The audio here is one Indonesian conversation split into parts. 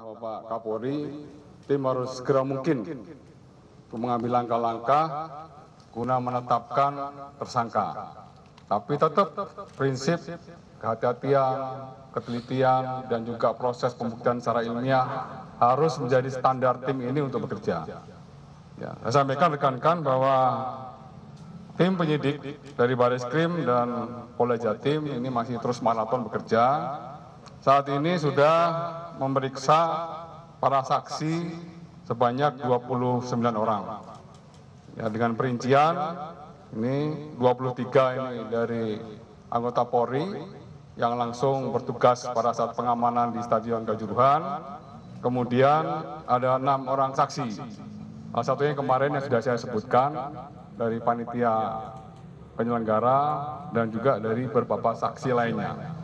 perintah Bapak Kapolri, tim harus segera mungkin untuk mengambil langkah-langkah guna menetapkan tersangka. Tapi tetap prinsip kehati-hatian, ketelitian, dan juga proses pembuktian secara ilmiah harus menjadi standar tim ini untuk bekerja. Ya, saya sampaikan rekan-rekan bahwa tim penyidik dari Baris Krim dan Polda Jatim ini masih terus maraton bekerja saat ini sudah memeriksa para saksi sebanyak 29 orang. Ya, dengan perincian ini 23 ini dari anggota Polri yang langsung bertugas pada saat pengamanan di Stadion Kanjuruhan. Kemudian ada enam orang saksi. Salah satunya kemarin yang sudah saya sebutkan dari panitia penyelenggara dan juga dari beberapa saksi lainnya.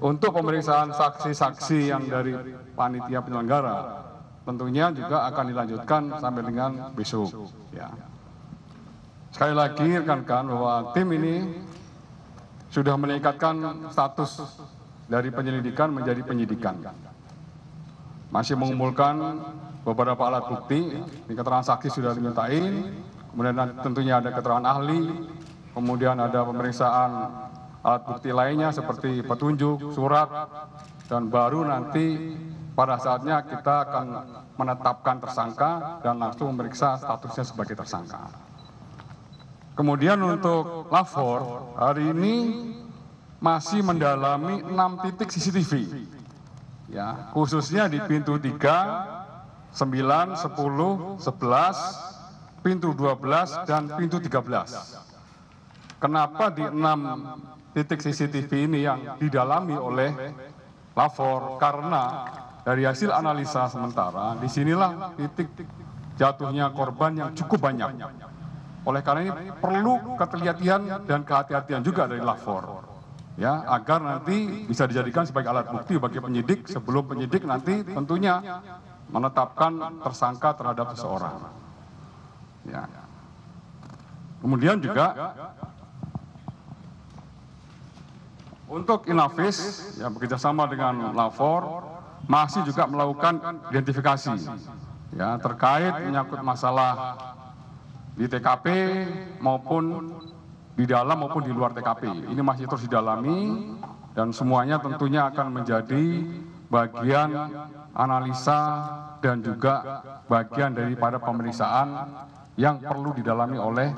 Untuk pemeriksaan saksi-saksi yang dari panitia penyelenggara tentunya juga akan dilanjutkan sampai dengan besok. Ya. Sekali lagi rekan-rekan bahwa tim ini sudah meningkatkan status dari penyelidikan menjadi penyidikan. Masih mengumpulkan beberapa alat bukti, ini keterangan saksi sudah dimintai, kemudian tentunya ada keterangan ahli, kemudian ada pemeriksaan alat bukti lainnya seperti petunjuk, surat, dan baru nanti pada saatnya kita akan menetapkan tersangka dan langsung memeriksa statusnya sebagai tersangka. Kemudian untuk lapor, hari ini masih mendalami enam titik CCTV, ya, khususnya di pintu 3, 9, 10, 11, pintu 12, dan pintu 13 kenapa di enam titik CCTV ini yang didalami oleh lapor karena dari hasil analisa sementara disinilah titik jatuhnya korban yang cukup banyak. Oleh karena ini perlu ketelitian dan kehati-hatian juga dari lapor ya agar nanti bisa dijadikan sebagai alat bukti bagi penyidik sebelum penyidik nanti tentunya menetapkan tersangka terhadap seseorang. Ya. Kemudian juga untuk Inavis, yang bekerjasama dengan Lafor, masih juga melakukan identifikasi ya terkait menyangkut masalah di TKP maupun di dalam maupun di luar TKP. Ini masih terus didalami dan semuanya tentunya akan menjadi bagian analisa dan juga bagian daripada pemeriksaan yang perlu didalami oleh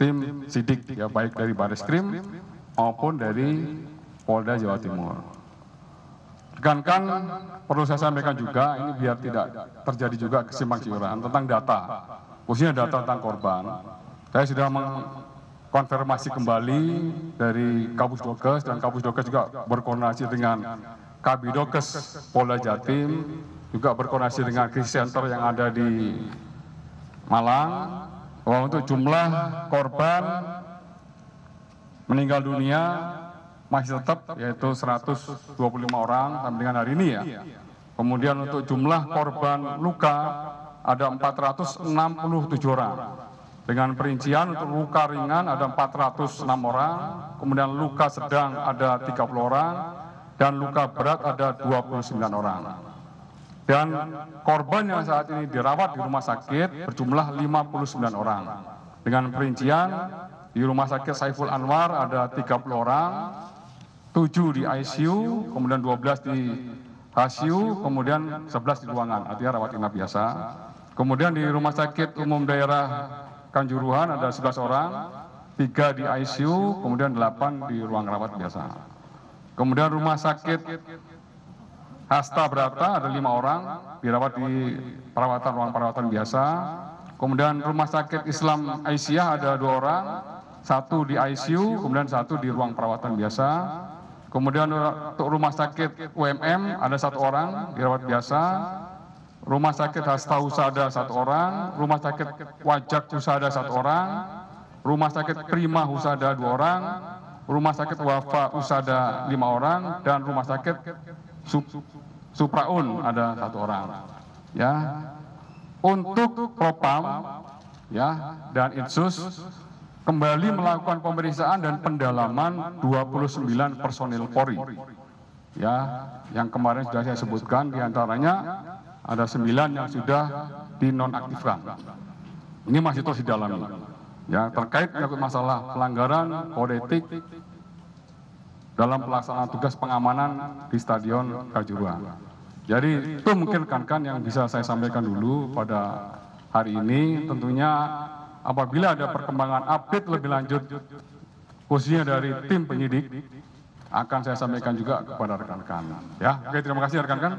tim sidik ya baik dari Baris Krim maupun dari Polda Jawa Timur. Rekan-rekan perlu saya sampaikan juga ini biar tidak terjadi juga kesimpang siuran tentang data, khususnya data tentang korban. Saya sudah mengkonfirmasi kembali dari Kabus Dokes dan Kabus Dokes juga berkoordinasi dengan Kabidokes Polda Jatim, juga berkoordinasi dengan krisis center yang ada di Malang, bahwa untuk jumlah korban meninggal dunia masih tetap yaitu 125 orang sampai dengan hari ini ya. Kemudian untuk jumlah korban luka ada 467 orang. Dengan perincian untuk luka ringan ada 406 orang, kemudian luka sedang ada 30 orang, dan luka berat ada 29 orang. Dan korban yang saat ini dirawat di rumah sakit berjumlah 59 orang. Dengan perincian di rumah sakit Saiful Anwar ada 30 orang, 7 di ICU, kemudian 12 di HCU, kemudian 11 di ruangan, artinya rawat inap biasa. Kemudian di rumah sakit umum daerah Kanjuruhan ada 11 orang, 3 di ICU, kemudian 8 di ruang rawat biasa. Kemudian rumah sakit Hasta Brata ada lima orang dirawat di perawatan ruang perawatan biasa. Kemudian rumah sakit Islam Aisyah ada dua orang, satu di ICU, kemudian satu di ruang perawatan biasa. Kemudian untuk rumah sakit UMM ada satu orang dirawat biasa, rumah sakit Hasta Usada satu orang, rumah sakit Wajak Husada satu orang, rumah sakit Prima Husada dua orang, rumah sakit Wafa Husada lima orang, dan rumah sakit Sup Supraun ada satu orang. Ya, untuk propam ya dan insus kembali melakukan pemeriksaan dan pendalaman 29 personil Polri. Ya, yang kemarin sudah saya sebutkan diantaranya ada 9 yang sudah dinonaktifkan. Ini masih terus didalami. Ya, terkait masalah pelanggaran kode etik dalam pelaksanaan tugas pengamanan di Stadion Kanjuruhan. Jadi itu mungkin kan-kan yang bisa saya sampaikan dulu pada hari ini tentunya apabila ada perkembangan update lebih lanjut khususnya dari tim penyidik akan saya sampaikan juga kepada rekan rekan. Ya, oke terima kasih rekan-rekan.